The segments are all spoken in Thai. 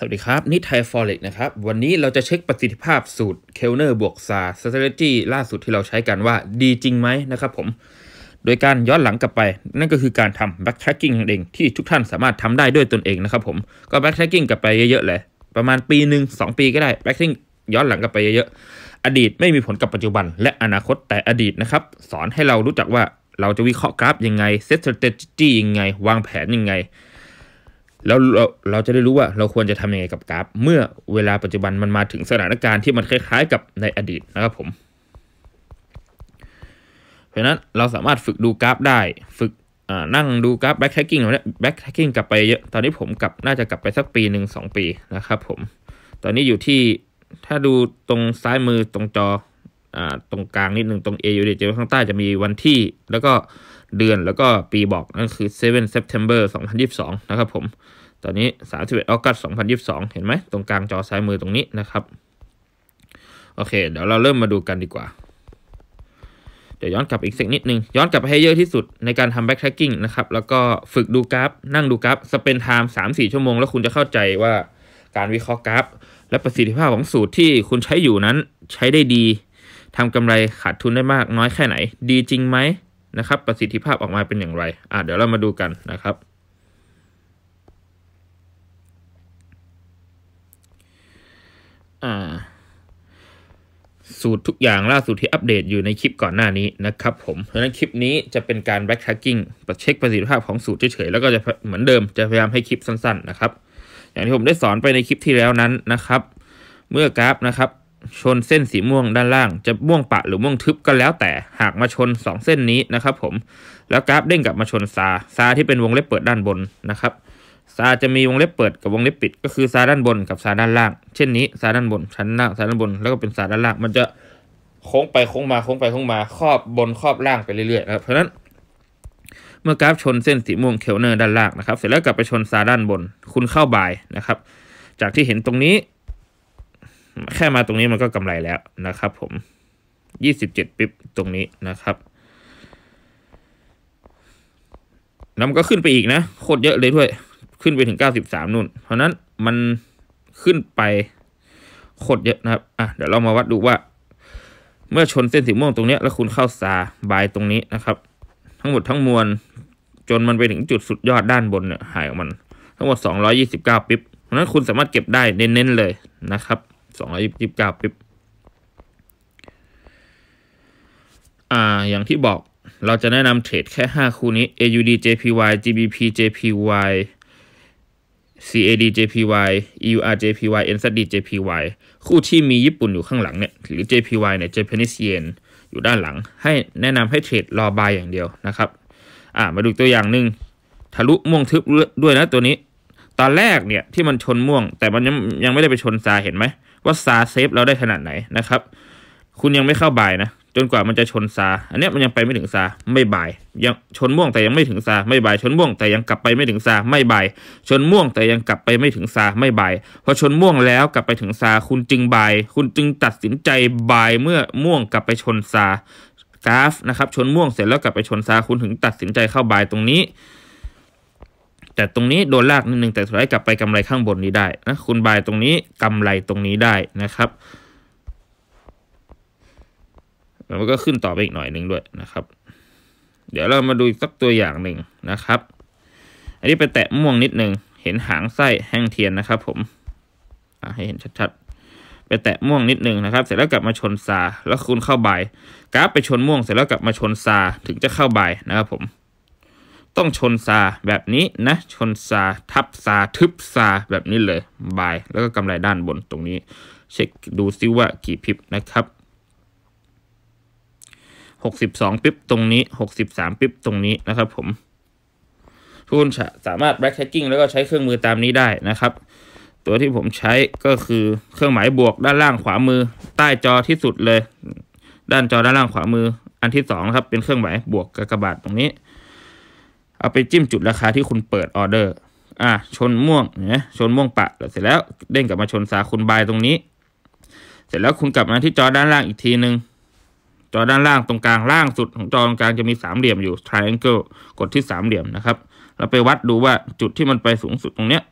สวัสดีครับนิไทยฟอร์เร็กนะครับวันนี้เราจะเช็คประสิทธิภาพสูตรเคลเนอร์บวกซาสตรจีล่าสุดที่เราใช้กันว่า ดีจริงไหมนะครับผมโดยการย้อนหลังกลับไป นั่นก็คือการทำแบ็กแท็กกิ้งเองที่ทุกท่านสามารถทำได้ด้วยตนเองนะครับผมก็แบ็กแท็กกิ้งกลับไปเยอะๆเลยประมาณปีหนึ่งสปีก็ได้แบ็กแท็กกิ้งย้อนหลังกลับไปเยอะๆอดีตไม่มีผลกับปัจจุบันและอนาคตแต่อดีตนะครับสอนให้เรารู้จักว่าเราจะวิเคราะห์กราฟยังไงเซตสตรจียังไง วางแผนยังไงแล้วเราเราจะได้รู้ว่าเราควรจะทำยังไงกับกราฟ เมื่อเวลาปัจจุบันมันมาถึงสถานการณ์ที่มันคล้ายๆ กับในอดีต นะครับผม เพราะนั้นเราสามารถฝึกดูกราฟได้ ฝึกนั่งดูกราฟแบ็คแท็กกิ้งเนี่ยแบ็คแท็กกิ้งกลับไปเยอะตอนนี้ผมกลับน่าจะกลับไปสักปีหนึ่งสองปีนะครับผมตอนนี้อยู่ที่ถ้าดูตรงซ้ายมือตรงจอตรงกลางนิดหนึ่งตรง A อยู่ดีเจะข้างใต้จะมีวันที่ แล้วก็เดือนแล้วก็ปีบอกนั่นคือ 7 September 2022 นะครับผม ตอนนี้ 31ออกัส2022 เห็นไหม ตรงกลางจอซ้ายมือตรงนี้นะครับ โอเค เดี๋ยวเราเริ่มมาดูกันดีกว่า เดี๋ยวย้อนกลับอีกสักนิดนึงย้อนกลับให้เยอะที่สุดในการทำ backtracking นะครับ แล้วก็ฝึกดูกราฟนั่งดูกราฟสเปนไทม์3-4 ชั่วโมง แล้วคุณจะเข้าใจว่าการวิเคราะห์กราฟและประสิทธิภาพของสูตรที่คุณใช้อยู่นั้นใช้ได้ดีทำกำไรขาดทุนได้มากน้อยแค่ไหนดีจริงไหมนะครับ ประสิทธิภาพออกมาเป็นอย่างไรอ่ะเดี๋ยวเรามาดูกันนะครับอ่าสูตรทุกอย่างล่าสุดที่อัปเดตอยู่ในคลิปก่อนหน้านี้นะครับ ผมเพราะนั้นคลิปนี้จะเป็นการ backtracking ปเช็คประสิทธิภาพของสูตรเฉยๆ แล้วก็จะเหมือนเดิมจะพยายามให้คลิปสั้นๆนะครับอย่างที่ผมได้สอนไปในคลิปที่แล้วนั้นนะครับ เมื่อกราฟนะครับชนเส้นสีม่วงด้านล่าง จะม่วงปะหรือม่วงทึบก็แล้วแต่หากมาชน2เส้นนี้นะครับผมแล้วกราฟเด้งกลับมาชนซาซาที่เป็นวงเล็บเปิดด้านบนนะครับซาจะมีวงเล็บเปิดกับวงเล็บปิดก็คือซาด้านบนกับซาด้านล่าง เช่นนี้ซาด้านบนชั้นหน้าซาด้านบนแล้วก็เป็นซาด้านล่าง มันจะโค้งไปโค้งมาโค้งไปโค้งมาครอบบนครอบล่างไปเรื่อยๆนะครับเพราะนั้นเมื่อกราฟชนเส้นสีม่วงเขียวเนอร์ด้านล่างนะครับ เสร็จแล้วกลับไปชนซาด้านบน คุณเข้าบายนะครับ จากที่เห็นตรงนี้แค่มาตรงนี้มันก็กำไรแล้วนะครับ ผม ยี่สิบเจ็ดปิบตรงนี้นะครับ แล้วมันก็ขึ้นไปอีกนะโคตรเยอะเลยด้วย ขึ้นไปถึงเก้าสิบสามนู่น เพราะนั้นมันขึ้นไปโคตรเยอะนะครับ อ่ะ เดี๋ยวเรามาวัดดูว่า เมื่อชนเส้นสีม่วงตรงนี้ แล้วคุณเข้าซาบายตรงนี้นะครับ ทั้งหมดทั้งมวลจนมันไปถึงจุดสุดยอดด้านบนเนี่ย หายออกมัน ทั้งหมด 229ปิบเพราะนั้นคุณสามารถเก็บได้เน้นๆเลยนะครับสองร้อยยี่สิบเก้าปิ๊บอ่าอย่างที่บอกเราจะแนะนำเทรดแค่ 5 คู่นี้ AUD JPY GBP JPY CAD JPY EUR JPY NZD JPY คู่ที่มีญี่ปุ่นอยู่ข้างหลังเนี่ยหรือ JPY เนี่ย Japanese Yen อยู่ด้านหลังให้แนะนำให้เทรดรอบายอย่างเดียวนะครับอ่ามาดูตัวอย่างหนึ่งทะลุม่วงทึบด้วยนะตัวนี้ตอนแรกเนี่ยที่มันชนม่วง แต่มันยังยังไม่ได้ไปชนซาเห็นไหมว่าซาเซฟเราได้ขนาดไหนนะครับคุณยังไม่เข้าบ่ายนะจนกว่ามันจะชนซาอันนี้มันยังไปไม่ถึงซาไม่บ่าย ยังชนม่วงแต่ยังไม่ถึงซาไม่บ่าย ชนม่วงแต่ยังกลับไปไม่ถึงซาไม่บ่ายชนม่วงแต่ยังกลับไปไม่ถึงซาไม่บ่ายพอชนม่วงแล้วกลับไปถึงซาคุณจึงบ่าย คุณจึงตัดสินใจบ่ายเมื่อม่วงกลับไปชนซากราฟนะครับ ชนม่วงเสร็จแล้วกลับไปชนซาคุณถึงตัดสินใจเข้าบ่ายตรงนี้แต่ตรงนี้โดนลากนิดนึงแต่สุดท้ายกลับไปกำไรข้างบนนี้ได้นะคุณบายตรงนี้กำไรตรงนี้ได้นะครับแล้วมันก็ขึ้นต่อไปอีกหน่อยหนึ่งด้วยนะครับ เดี๋ยวเรามาดูสักตัวอย่างหนึ่งนะครับ อันนี้ไปแตะม่วงนิดนึง เห็นหางไส้แห้งเทียนนะครับ ผมให้เห็นชัด ๆ ไปแตะม่วงนิดนึงนะครับ เสร็จแล้วกลับมาชนซา แล้วคุณเข้าบ่าย กราฟไปชนม่วงเสร็จแล้วกลับมาชนซาถึงจะเข้าบ่ายนะครับ ผมต้องชนซาแบบนี้นะ ชนซาทับซาทึบซา แบบนี้เลยบายแล้วก็กำไรด้านบนตรงนี้ เช็คดูซิว่ากี่พิบนะครับ62ปิบตรงนี้63ปิบตรงนี้นะครับ ผมทุกคนสามารถแบล็คแท็กกิ้งแล้วก็ใช้เครื่องมือตามนี้ได้นะครับ ตัวที่ผมใช้ก็คือ เครื่องหมายบวกด้านล่างขวามือ ใต้จอที่สุดเลย ด้านจอด้านล่างขวามือ อันที่2นะครับเป็นเครื่องหมายบวกกรกบาดตรงนี้เอาไปจิ้มจุดราคาที่คุณเปิดออเดอร์ อ่ะชนม่วงเนี่ยชนม่วงปะ เสร็จแล้ว เด้งกลับมาชนสาคุณบายตรงนี้ เสร็จแล้วคุณกลับมาที่จอด้านล่างอีกทีหนึ่ง จอด้านล่างตรงกลางล่างสุดของจอตรงกลางจะมีสามเหลี่ยมอยู่ triangle กดที่สามเหลี่ยมนะครับ เราไปวัดดูว่าจุดที่มันไปสูงสุดตรงเนี้ย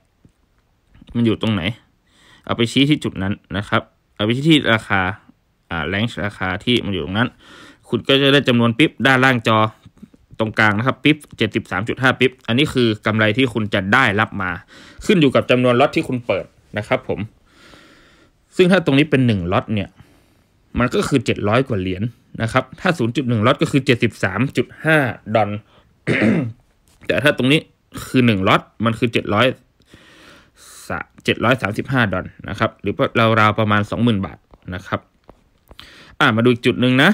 มันอยู่ตรงไหน เอาไปชี้ที่จุดนั้นนะครับ เอาไปชี้ที่ราคา อ่าแรงราคาที่มันอยู่ตรงนั้น คุณก็จะได้จำนวนปิ๊บด้านล่างจอตรงกลางนะครับปิ๊บเจ็ดสิบสามจุดห้าปิ๊บ อันนี้คือกำไรที่คุณจะได้รับมา ขึ้นอยู่กับจำนวนล็อตที่คุณเปิดนะครับ ผม ซึ่งถ้าตรงนี้เป็นหนึ่งล็อตเนี่ย มันก็คือเจ็ดร้อยกว่าเหรียญนนะครับ ถ้าศูนย์จุดหนึ่งล็อตก็คือเจ็ดสิบสามจุดห้าดอลแต่ถ้าตรงนี้คือหนึ่งล็อต มันคือเจ็ดร้อยเจ็ดร้อยสามสิบห้าดอลนะครับ หรือราราวประมาณสองหมื่นบาทนะครับ อ่ามาดูอีกจุดหนึ่งนะ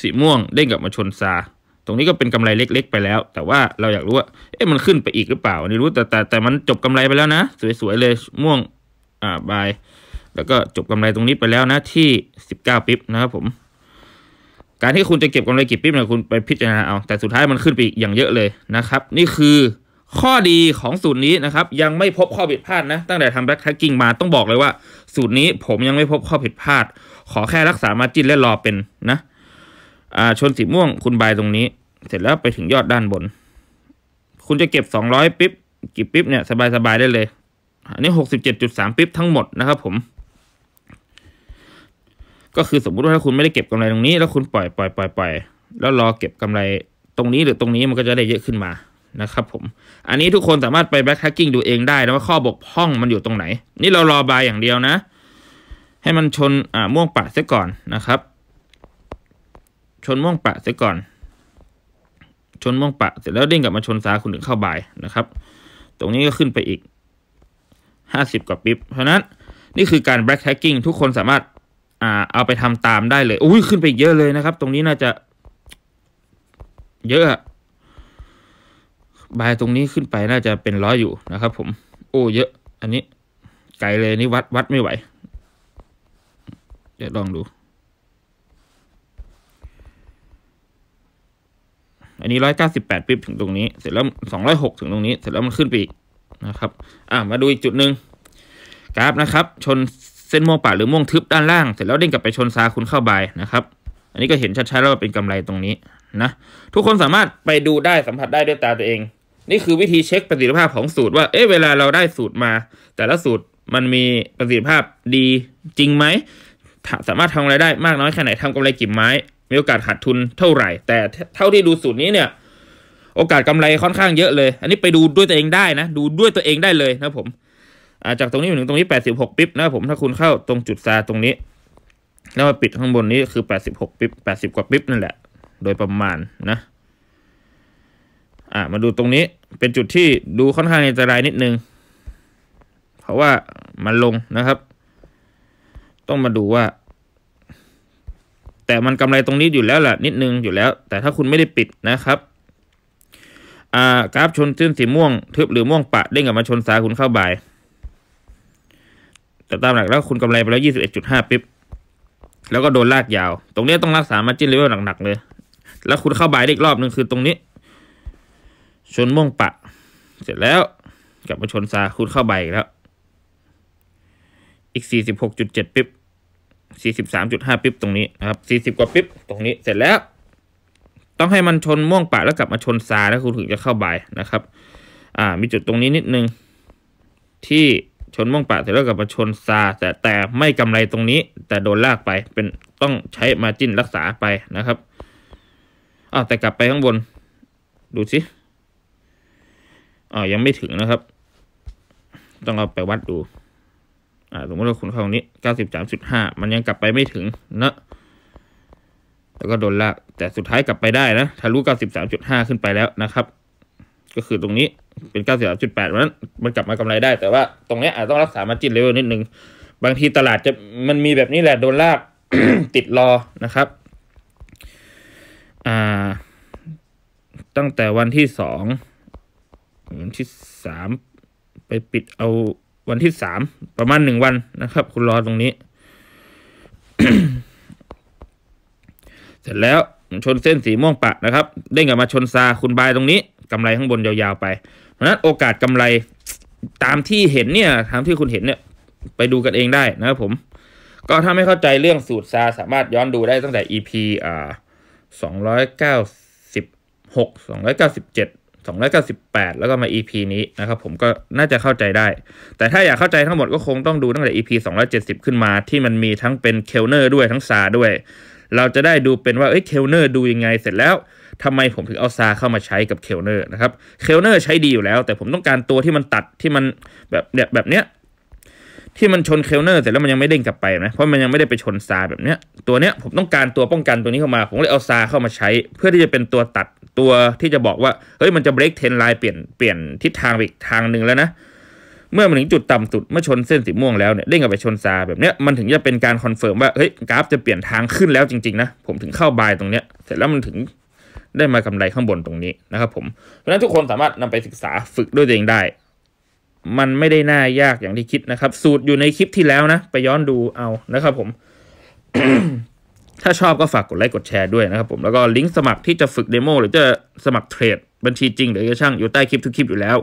สีม่วงเด้งกับมาชนซาตรงนี้ก็เป็นกำไรเล็ก ๆ ไปแล้ว แต่ว่าเราอยากรู้ว่า เอ๊ะมันขึ้นไปอีกหรือเปล่านี่รู้แต่แต่แต่มันจบกำไรไปแล้วนะ สวยๆเลยม่วง อ่าบายแล้วก็จบกำไรตรงนี้ไปแล้วนะที่สิบเก้าปิ๊บนะครับผม การที่คุณจะเก็บกำไรกี่ปิ๊บเนี่ยคุณไปพิจารณาเอา แต่สุดท้ายมันขึ้นไปอย่างเยอะเลยนะครับ นี่คือข้อดีของสูตรนี้นะครับ ยังไม่พบข้อผิดพลาดนะตั้งแต่ทำแบ็คแท็กกิ้งมาต้องบอกเลยว่า สูตรนี้ ผมยังไม่พบข้อผิดพลาด ขอแค่รักษามาจินและรอเป็นนะอ่าชนสีม่วงคุณบายตรงนี้ เสร็จแล้วไปถึงยอดด้านบน คุณจะเก็บสองร้อยปิ๊บกี่ปิ๊บเนี่ยสบายๆได้เลย อันนี้หกสิบเจ็ดจุดสามปิ๊บทั้งหมดนะครับผม ก็คือสมมุติว่าถ้าคุณไม่ได้เก็บกำไรตรงนี้แล้วคุณปล่อยปล่อยปล่อยปล่อยแล้วรอเก็บกำไรตรงนี้หรือตรงนี้มันก็จะได้เยอะขึ้นมานะครับ ผม อันนี้ทุกคนสามารถไปแบ็คแฮกกิ้งดูเองได้นะว่าข้อบกพร่องมันอยู่ตรงไหน นี่เรารอบายอย่างเดียวนะ ให้มันชนอ่าม่วงปะเสียก่อนนะครับชนม่วงปะเสียก่อน ชนม่วงปะเสร็จแล้วเด้งกลับมาชนซ้ายคุณถึงเข้าบ่ายนะครับ ตรงนี้ก็ขึ้นไปอีก ห้าสิบกว่าปิ๊บเพราะนั้น นี่คือการ black tagging ทุกคนสามารถอ่าเอาไปทำตามได้เลย อุ้ยขึ้นไปเยอะเลยนะครับ ตรงนี้น่าจะ เยอะบายตรงนี้ขึ้นไปน่าจะเป็นร้อยอยู่นะครับผม โอ้ เยอะ อันนี้ ไกลเลยนี่วัดวัดไม่ไหว เดี๋ยวลองดูอันนี้ร้อยเก้าสิบแปดปิบถึงตรงนี้ เสร็จแล้วสองร้อยหกถึงตรงนี้ เสร็จแล้วมันขึ้นไปอีกนะครับอ่ามาดูอีกจุดหนึ่งกราฟนะครับ ชนเส้นม่วงป่าหรือม่วงทึบด้านล่างเสร็จแล้วเด้งกลับไปชนซาคุณเข้าบายนะครับ อันนี้ก็เห็นชัดๆแล้วว่าเป็นกำไรตรงนี้นะ ทุกคนสามารถไปดูได้สัมผัสได้ด้วยตาตัวเอง นี่คือวิธีเช็คประสิทธิภาพของสูตรว่าเอ๊ะเวลาเราได้สูตรมา แต่ละสูตรมันมีประสิทธิภาพดีจริงไหมสามารถทำอะไรได้มากน้อยแค่ไหนทำกำไรกี่ไม้มีโอกาสขาดทุนเท่าไหร่แต่เท่าที่ดูสูตรนี้เนี่ย โอกาสกำไรค่อนข้างเยอะเลย อันนี้ไปดูด้วยตัวเองได้นะดูด้วยตัวเองได้เลยนะผมจากตรงนี้ถึงตรงนี้แหกปิ๊บนะผมถ้าคุณเข้าตรงจุดซาตรงนี้แล้วมาปิดข้างบนนี้คือแหกปิ๊บิบกว่าปิ๊บนั่นแหละโดยประมาณนะ อ่ามาดูตรงนี้ เป็นจุดที่ดูค่อนข้างอันตรายนิดนึง เพราะว่ามันลงนะครับ ต้องมาดูว่าแต่มันกำไรตรงนี้อยู่แล้วล่ะนิดนึงอยู่แล้ว แต่ถ้าคุณไม่ได้ปิดนะครับกราฟชนเส้นสีม่วงทึบหรือม่วงปะเด้งกลับมาชนสาคุณเข้าบ่ายแต่ตามหลักแล้วคุณกำไรไปแล้วห้าปิบแล้วก็โดนลากยาว ตรงนี้ต้องรักษามาจิ้นเลเวลหนักๆเลยแล้วคุณเข้าบ่ายอีกรอบหนึ่งคือตรงนี้ ชนม่วงปะ เสร็จแล้วกลับมาชนซาคุณเข้าบ่ายแล้วอีกจ็ดปิบ43.5ปิ๊บตรงนี้นะครับ40กว่าปิ๊บตรงนี้ เสร็จแล้ว ต้องให้มันชนม่วงปะแล้วกลับมาชนซา แล้วคุณถึงจะเข้าบายนะครับ อ่า มีจุดตรงนี้นิดนึง ที่ชนม่วงปะเสร็จแล้วกลับมาชนซา แต่แต่ไม่กำไรตรงนี้ แต่โดนลากไปเป็นต้องใช้มาจิ้นรักษาไปนะครับอ้าวแต่กลับไปข้างบน ดูสิอ่ายังไม่ถึงนะครับ ต้องเอาไปวัดดูสมมติเราคุณค่าตรงนี้เก้าสิบสามสุดห้ามันยังกลับไปไม่ถึงนะแล้วก็โดนลาก แต่สุดท้ายกลับไปได้นะทะลุเก้าสิบสามจุดห้าขึ้นไปแล้วนะครับ ก็คือตรงนี้เป็นเก้าสิบสามจุดแปดมันมันกลับมากำไรได้ แต่ว่าตรงนี้อาจต้องรักษามาจินเลเวลนิดนึง บางทีตลาดจะมันมีแบบนี้แหละโดนลากติดรอ นะครับ อ่า ตั้งแต่วันที่สองวันที่สามไปปิดเอาวันที่สามประมาณหนึ่งวันนะครับ คุณรอตรงนี้ เสร็จแล้วชนเส้นสีม่วงปะนะครับเด้งกลับมาชนซา คุณบายตรงนี้ กำไรข้างบน ยาวๆไป เพราะนั้นโอกาสกำไรตามที่เห็นเนี่ยตามที่คุณเห็นเนี่ย ไปดูกันเองได้นะครับผม ก็ถ้าไม่เข้าใจเรื่องสูตรซา สามารถย้อนดูได้ตั้งแต่ EP อ่าสองร้อยเก้าสิบหกสองร้อยเก้าสิบเจ็ด298 แล้วก็มา EP นี้นะครับผมก็น่าจะเข้าใจได้ แต่ถ้าอยากเข้าใจทั้งหมดก็คงต้องดูตั้งแต่ EP 270 ขึ้นมา ที่มันมีทั้งเป็นเคลเนอร์ด้วยทั้งซาด้วย เราจะได้ดูเป็นว่าเอ้ยเคลเนอร์ดูยังไงเสร็จแล้วทำไมผมถึงเอาซาเข้ามาใช้กับเคลเนอร์นะครับเคลเนอร์ใช้ดีอยู่แล้ว แต่ผมต้องการตัวที่มันตัดที่มันแบบแบบเนี้ยที่มันชนเคลเนอร์เสร็จแล้วมันยังไม่เด้งกลับไปนะเพราะมันยังไม่ได้ไปชนซาแบบเนี้ยตัวเนี้ย ผมต้องการตัวป้องกันตัวนี้เข้ามาผมเลยเอาซาเข้ามาใช้ เพื่อที่จะเป็นตัวตัดตัวที่จะบอกว่าเฮ้ยมันจะเบรกเทนไลน์เปลี่ยนเปลี่ยนทิศทางไปอีกทางหนึ่งแล้วนะเมื่อมันถึงจุดต่ำสุดเมื่อชนเส้นสีม่วงแล้วเนี่ยเด้งกลับไปชนซาแบบเนี้ยมันถึงจะเป็นการคอนเฟิร์มว่าเฮ้ยกราฟจะเปลี่ยนทางขึ้นแล้วจริง ๆนะ ผมถึงเข้าบายตรงเนี้ยเสร็จแล้วมันถึงได้มากำไรข้างบนตรงนี้นะครับผมเพราะฉะนั้นทุกคนสามารถนำไปศึกษาฝึกด้วยตัวเองได้มันไม่ได้น่ายากอย่างที่คิดนะครับสูตรอยู่ในคลิปที่แล้วนะไปย้อนดูเอานะครับ ผม ถ้าชอบก็ฝากกดไลค์กดแชร์ด้วยนะครับ ผมแล้วก็ลิงก์สมัครที่จะฝึกเดโมหรือจะสมัครเทรด บัญชีจริง หรือจะช่างอยู่ใต้คลิปทุกคลิปอยู่แล้ว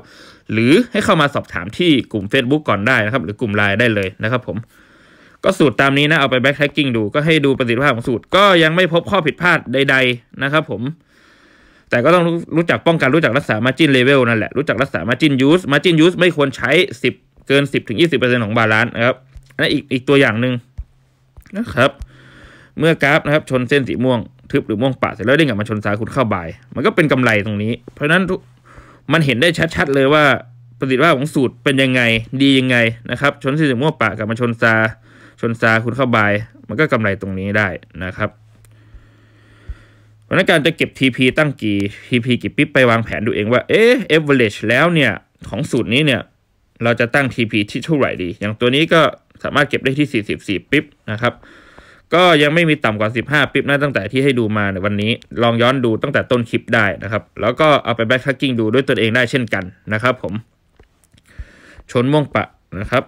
หรือให้เข้ามาสอบถามที่กลุ่ม Facebook ก่อนได้นะครับ หรือกลุ่มไลน์ได้เลยนะครับ ผม ก็สูตรตามนี้นะเอาไปแบ็คแท็กกิ้งดูก็ให้ดูประสิทธิภาพของสูตร ก็ยังไม่พบข้อผิดพลาดใด ๆนะครับผมแต่ก็ต้องรู้จักป้องกันรู้จักรักษามาจินเลเวลนั่นแหละ รู้จักรักษามาจินยูสมาจินยูสไม่ควรใช้10เกิน 10ถึง20%ของบาลานซ์นะครับนั่นอีกอีกตัวอย่างหนึ่งนะครับ เมื่อกราฟ นะครับชนเส้นสีม่วง ทึบหรือม่วงปะเสร็จแล้วได้งกลับมาชนซ้ายคุณเข้าบ่าย มันก็เป็นกำไรตรงนี้ เพราะฉะนั้นมันเห็นได้ชัด ๆ เลยว่าประสิทธิภาพของสูตรเป็นยังไง ดียังไงนะครับ ชนเส้นสีม่วงปะกลับมาชนซา ชนซาคุณเข้าบ่าย มันก็กำไรตรงนี้ได้นะครับเพราะนั้นการจะเก็บ TP ตั้งกี่ TP กี่ปิ๊บไปวางแผนดูเองว่าเอ๊ะ average แล้วเนี่ยของสูตรนี้เนี่ย เราจะตั้ง TP ที่เท่าไหร่ดี อย่างตัวนี้ก็สามารถเก็บได้ที่ 44ปิ๊บนะครับ ก็ยังไม่มีต่ำกว่า 15ปิ๊บนะตั้งแต่ที่ให้ดูมาในวันนี้ลองย้อนดูตั้งแต่ต้นคลิปได้นะครับ แล้วก็เอาไปแบ็ค t ท a กกิ้งดูด้วยตัวเองได้เช่นกันนะครับ ผม ชนม่วงปะนะครับ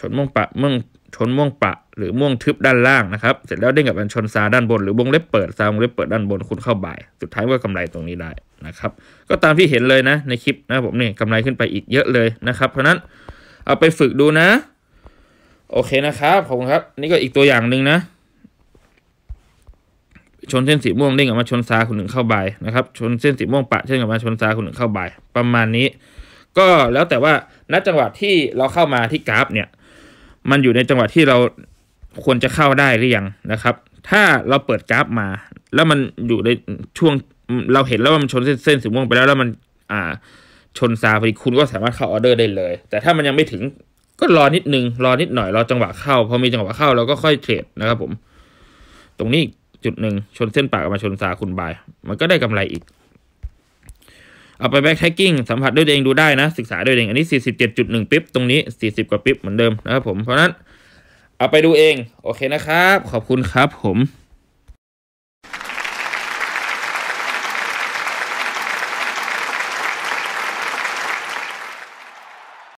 ชนม่วงปะเมืองชนม่วงปะ หรือม่วงทึบด้านล่างนะครับเสร็จแล้วเด้งกับอันชนซาด้านบน หรือวงเล็บเปิดซาวงเล็บเปิดด้านบนคุณเข้าบ่ายสุดท้ายก็กำไรตรงนี้ได้นะครับ ก็ตามที่เห็นเลยนะ ในคลิปนะผมนี่กำไรขึ้นไปอีกเยอะเลยนะครับ เพราะนั้นเอาไปฝึกดูนะ โอเคนะครับผมคครับนี่ก็อีกตัวอย่างหนึ่งนะ ชนเส้นสีม่วงเด้งกับมาชนซาคุณหนึ่งเข้าบ่ายนะครับชนเส้นสีม่วงปะเช่นกับมาชนซาคุณหนึ่งเข้าบ่ายประมาณนี้ ก็แล้วแต่ว่าณจังหวะที่เราเข้ามาที่กราฟ เนี่ยมันอยู่ในจังหวะที่เราควรจะเข้าได้หรือยังนะครับ ถ้าเราเปิดกราฟมา แล้วมันอยู่ในช่วงเราเห็นแล้วว่ามันชนเส้นเส้นสีม่วงไปแล้วแล้วมัน อ่า ชนซาพอดีคุณก็สามารถเข้าออเดอร์ได้เลย แต่ถ้ามันยังไม่ถึงก็รอนิดนึงรอนิดหน่อยรอจังหวะเข้าพอมีจังหวะเข้าเราก็ค่อยเทรดนะครับผม ตรงนี้จุดหนึ่งชนเส้นปากมาชนซาคุณบาย มันก็ได้กำไรอีกเอาไปแบ็กแท็กกิ้ง สัมผัสด้วยตัวเองดูได้นะ ศึกษาด้วยเอง อันนี้ 47.1 ปิ๊บตรงนี้ 40 กว่าปิ๊บเหมือนเดิมนะครับผม เพราะนั้น เอาไปดูเองโอเคนะครับ ขอบคุณครับผม